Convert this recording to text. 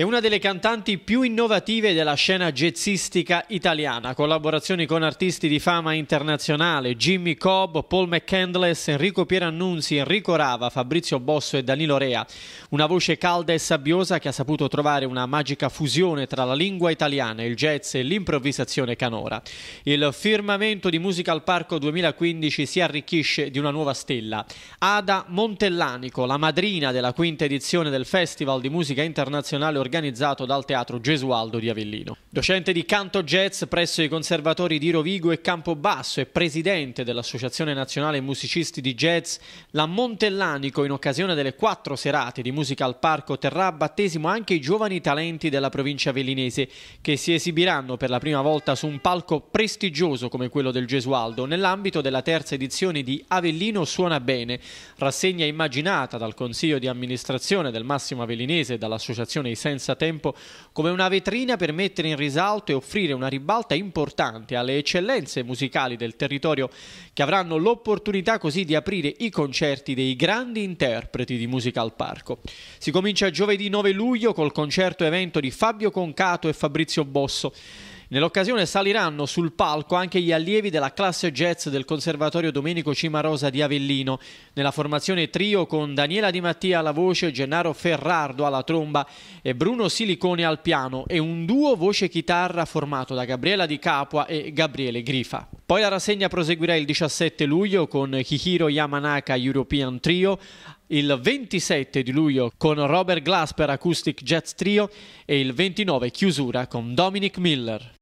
È una delle cantanti più innovative della scena jazzistica italiana, collaborazioni con artisti di fama internazionale, Jimmy Cobb, Paul McCandless, Enrico Pierannunzi, Enrico Rava, Fabrizio Bosso e Danilo Rea. Una voce calda e sabbiosa che ha saputo trovare una magica fusione tra la lingua italiana, il jazz e l'improvvisazione canora. Il firmamento di Musical Parco 2015 si arricchisce di una nuova stella. Ada Montellanico, la madrina della quinta edizione del Festival di Musica Internazionale organizzato organizzato dal Teatro Gesualdo di Avellino. Docente di canto jazz presso i conservatori di Rovigo e Campobasso e presidente dell'Associazione Nazionale Musicisti di Jazz, la Montellanico in occasione delle quattro serate di musica al parco terrà a battesimo anche i giovani talenti della provincia vellinese che si esibiranno per la prima volta su un palco prestigioso come quello del Gesualdo nell'ambito della terza edizione di Avellino Suona Bene, rassegna immaginata dal Consiglio di amministrazione del Massimo Avellinese e dall'Associazione I Senza Tempo come una vetrina per mettere in risalto e offrire una ribalta importante alle eccellenze musicali del territorio che avranno l'opportunità così di aprire i concerti dei grandi interpreti di musica al parco. Si comincia giovedì 9 luglio col concerto evento di Fabio Concato e Fabrizio Bosso. Nell'occasione saliranno sul palco anche gli allievi della classe jazz del Conservatorio Domenico Cimarosa di Avellino, nella formazione trio con Daniela Di Mattia alla voce, Gennaro Ferrardo alla tromba e Bruno Silicone al piano e un duo voce-chitarra formato da Gabriela Di Capua e Gabriele Grifa. Poi la rassegna proseguirà il 17 luglio con Hihiro Yamanaka European Trio, il 27 di luglio con Robert Glasper Acoustic Jazz Trio e il 29 chiusura con Dominic Miller.